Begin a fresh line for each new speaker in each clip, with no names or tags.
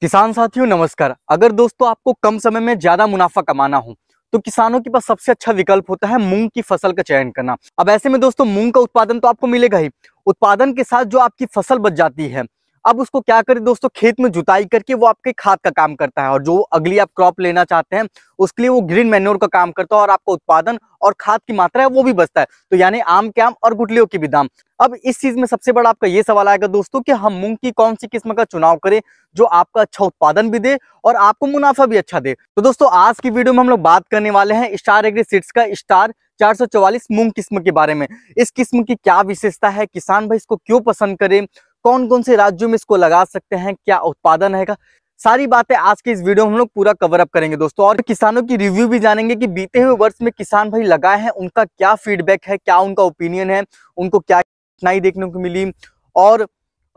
किसान साथियों नमस्कार अगर दोस्तों आपको कम समय में ज्यादा मुनाफा कमाना हो तो किसानों के पास सबसे अच्छा विकल्प होता है मूंग की फसल का चयन करना अब ऐसे में दोस्तों मूंग का उत्पादन तो आपको मिलेगा ही उत्पादन के साथ जो आपकी फसल बच जाती है अब उसको क्या करें दोस्तों खेत में जुताई करके वो आपके खाद का काम करता है और जो अगली आप क्रॉप लेना चाहते हैं उसके लिए वो ग्रीन मेन्योर का काम करता है और आपका उत्पादन और खाद की मात्रा है वो भी बचता है तो यानी आम के आम और गुटलियों के भी दाम अब इस चीज में सबसे बड़ा आपका ये सवाल आएगा दोस्तों कि हम मूंग की कौन सी किस्म का चुनाव करें जो आपका अच्छा उत्पादन भी दे और आपको मुनाफा भी अच्छा दे तो दोस्तों आज की वीडियो में हम लोग बात करने वाले हैं स्टार एग्री सीड्स का स्टार 444 मूंग किस्म के बारे में इस किस्म की क्या विशेषता है किसान भाई इसको क्यों पसंद करें कौन कौन से राज्यों में इसको लगा सकते हैं क्या उत्पादन रहेगा सारी बातें आज के इस वीडियो में हम लोग पूरा कवर अप करेंगे दोस्तों और किसानों की रिव्यू भी जानेंगे कि बीते हुए वर्ष में किसान भाई लगाए हैं उनका क्या फीडबैक है क्या उनका ओपिनियन है उनको क्या कठिनाई देखने को मिली और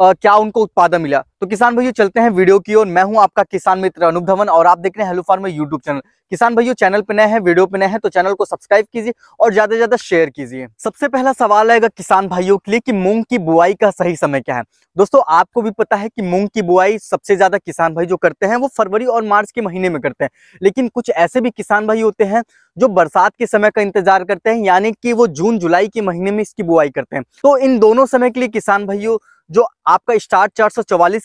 आ, क्या उनको उत्पादन मिला तो किसान भाइयों चलते हैं वीडियो की ओर मैं हूं आपका किसान मित्र अनुप धवन और आप देख रहे हैं हेलो फार्मर यूट्यूब चैनल किसान भाइयों चैनल पे नए हैं वीडियो पे नए हैं तो चैनल को सब्सक्राइब कीजिए और ज्यादा से ज्यादा शेयर कीजिए सबसे पहला सवाल आएगा किसान भाइयों के लिए कि मूंग की बुआई का सही समय क्या है दोस्तों आपको भी पता है कि मूंग की बुआई सबसे ज्यादा किसान भाई जो करते हैं वो फरवरी और मार्च के महीने में करते हैं लेकिन कुछ ऐसे भी किसान भाई होते हैं जो बरसात के समय का इंतजार करते हैं यानी कि वो जून जुलाई के महीने में इसकी बुआई करते हैं तो इन दोनों समय के लिए किसान भाइयों जो आपका स्टार्ट चार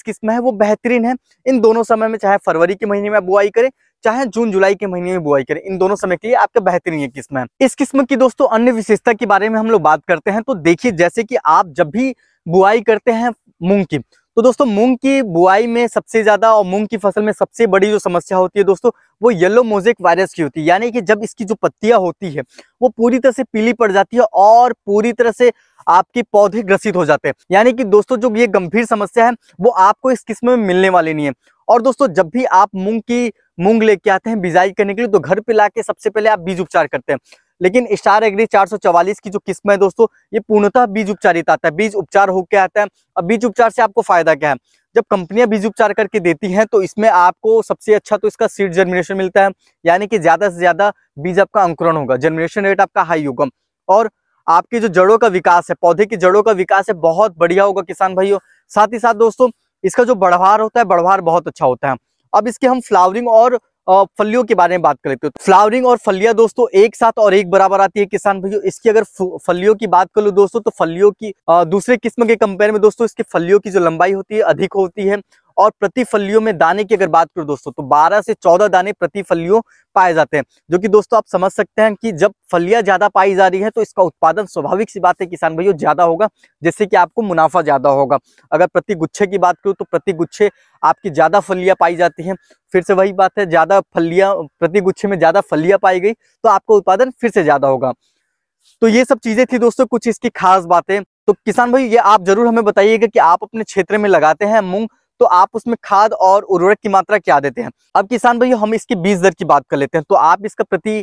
किस्म है वो बेहतरीन है इन दोनों समय में चाहे फरवरी के महीने में बुआई करें चाहे जून जुलाई के महीने में बुआई करें इन दोनों समय के लिए आपका बेहतरीन ये किस्म है इस किस्म की दोस्तों अन्य विशेषता के बारे में हम लोग बात करते हैं तो देखिए जैसे कि आप जब भी बुआई करते हैं मूंग की तो दोस्तों मूंग की बुआई में सबसे ज्यादा और मूंग की फसल में सबसे बड़ी जो समस्या होती है दोस्तों वो येलो मोजेक वायरस की होती है यानी कि जब इसकी जो पत्तियां होती है वो पूरी तरह से पीली पड़ जाती है और पूरी तरह से आपके पौधे ग्रसित हो जाते हैं यानी कि दोस्तों जो ये गंभीर समस्या है वो आपको इस किस्म में मिलने वाली नहीं है और दोस्तों जब भी आप मूंग की मूंग लेके आते हैं बिजाई करने के लिए तो घर पे लाके सबसे पहले आप बीज उपचार करते हैं लेकिन स्टार एग्री 444 की जो किस्म है दोस्तों ये पूर्णतः बीज उपचारित आता है बीज उपचार होकर आता है अब बीज उपचार से आपको फायदा क्या है जब कंपनियां बीज उपचार करके देती हैं तो इसमें आपको सबसे अच्छा तो इसका सीड जर्मिनेशन मिलता है यानी कि ज्यादा से ज्यादा बीज आपका अंकुरण होगा जर्मिनेशन रेट आपका हाई होगा और आपकी जो जड़ों का विकास है पौधे की जड़ों का विकास है बहुत बढ़िया होगा किसान भाइयों साथ ही साथ दोस्तों इसका जो बढ़वार होता है बढ़वार बहुत अच्छा होता है अब इसके हम फ्लावरिंग और फलियों के बारे में बात करें तो फ्लावरिंग और फलियां दोस्तों एक साथ और एक बराबर आती है किसान भाइयों इसकी अगर फलियों की बात कर लो दोस्तों तो फलियों की दूसरे किस्म के कंपेयर में दोस्तों इसके फलियों की जो लंबाई होती है अधिक होती है और प्रतिफलियों में दाने की अगर बात करूँ दोस्तों तो बारह से चौदह दाने प्रतिफलियों पाए जाते हैं जो कि दोस्तों आप समझ सकते हैं कि जब फलियां ज्यादा पाई जा रही है तो इसका उत्पादन स्वाभाविक सी बात है किसान भाइयों ज्यादा होगा जिससे कि आपको मुनाफा ज्यादा होगा अगर प्रति गुच्छे की बात करूँ तो प्रति गुच्छे आपकी ज्यादा फलियां पाई जाती हैं फिर से वही बात है ज्यादा फलियां प्रति गुच्छे में ज्यादा फलियां पाई गई तो आपका उत्पादन फिर से ज्यादा होगा तो ये सब चीजें थी दोस्तों कुछ इसकी खास बातें तो किसान भाई ये आप जरूर हमें बताइएगा कि आप अपने क्षेत्र में लगाते हैं मूंग तो आप उसमें खाद और उर्वरक की मात्रा क्या देते हैं अब किसान भैया हम इसकी बीज दर की बात कर लेते हैं तो आप इसका प्रति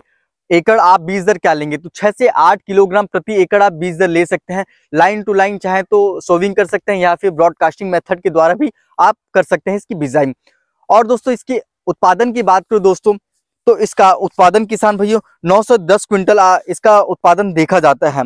एकड़ आप बीज दर क्या लेंगे तो छह से आठ किलोग्राम प्रति एकड़ आप बीज दर ले सकते हैं लाइन टू लाइन चाहे तो सोविंग कर सकते हैं या फिर ब्रॉडकास्टिंग मेथड के द्वारा भी आप कर सकते हैं इसकी बिजाई और दोस्तों इसकी उत्पादन की बात करो दोस्तों तो इसका उत्पादन किसान भाइयों 910 क्विंटल इसका उत्पादन देखा जाता है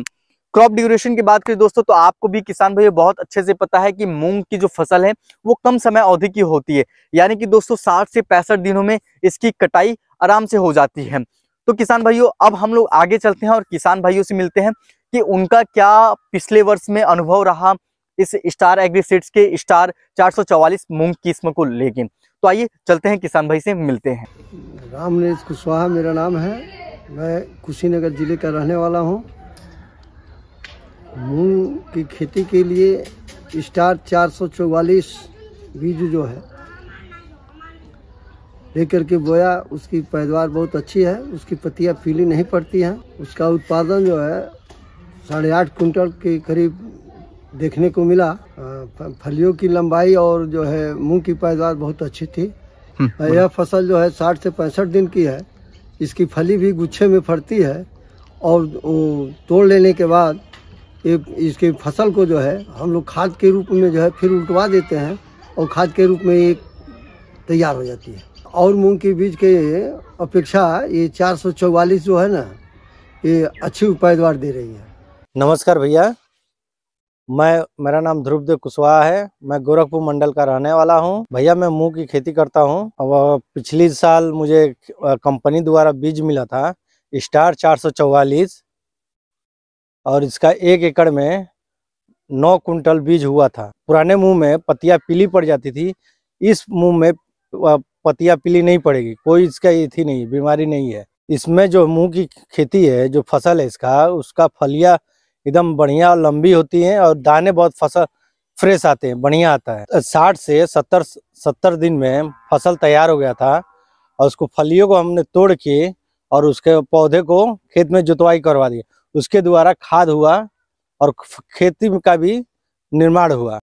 क्रॉप ड्यूरेशन की बात करें दोस्तों तो आपको भी किसान भाई बहुत अच्छे से पता है कि मूंग की जो फसल है वो कम समय अवधि की होती है यानी कि दोस्तों साठ से पैंसठ दिनों में इसकी कटाई आराम से हो जाती है तो किसान भाइयों अब हम लोग आगे चलते हैं और किसान भाइयों से मिलते हैं कि उनका क्या पिछले वर्ष में अनुभव रहा इस स्टार एग्रीसीड्स के स्टार चौवालीस मूंग किस्म को लेके तो आइए चलते हैं किसान भाई से मिलते हैं
राम कुशवाहा मेरा नाम है मैं कुशीनगर जिले का रहने वाला हूँ मूंग की खेती के लिए स्टार चार सौ चौवालीस बीज जो है लेकर के बोया उसकी पैदावार बहुत अच्छी है उसकी पतियाँ पीली नहीं पड़ती हैं उसका उत्पादन जो है साढ़े आठ कुंटल के करीब देखने को मिला फलियों की लंबाई और जो है मूंग की पैदावार बहुत अच्छी थी हम्म, यह फसल जो है साठ से पैंसठ दिन की है इसकी फली भी गुच्छे में फटती है और तोड़ लेने के बाद ये इसके फसल को जो है हम लोग खाद के रूप में जो है फिर उल्टवा देते हैं और खाद के रूप में ये तैयार हो जाती है और मूंग के बीज के अपेक्षा ये चार जो है ना ये अच्छी पैदावार दे रही है
नमस्कार भैया मैं मेरा नाम ध्रुवदेव कुशवाहा है मैं गोरखपुर मंडल का रहने वाला हूं भैया मैं मूंग की खेती करता हूं अब पिछले साल मुझे कंपनी द्वारा बीज मिला था स्टार चार सौ और इसका एक एकड़ में नौ कुंटल बीज हुआ था पुराने मुंह में पतिया पीली पड़ जाती थी इस मुंह में पतिया पीली नहीं पड़ेगी कोई इसका थी नहीं बीमारी नहीं है इसमें जो मुंह की खेती है जो फसल है इसका उसका फलिया एकदम बढ़िया और लंबी होती हैं और दाने बहुत फसल फ्रेश आते हैं बढ़िया आता है साठ से सत्तर सत्तर दिन में फसल तैयार हो गया था और उसको फलियों को हमने तोड़ के और उसके पौधे को खेत में जुतवाई करवा दिया उसके द्वारा खाद हुआ और खेती का भी निर्माण हुआ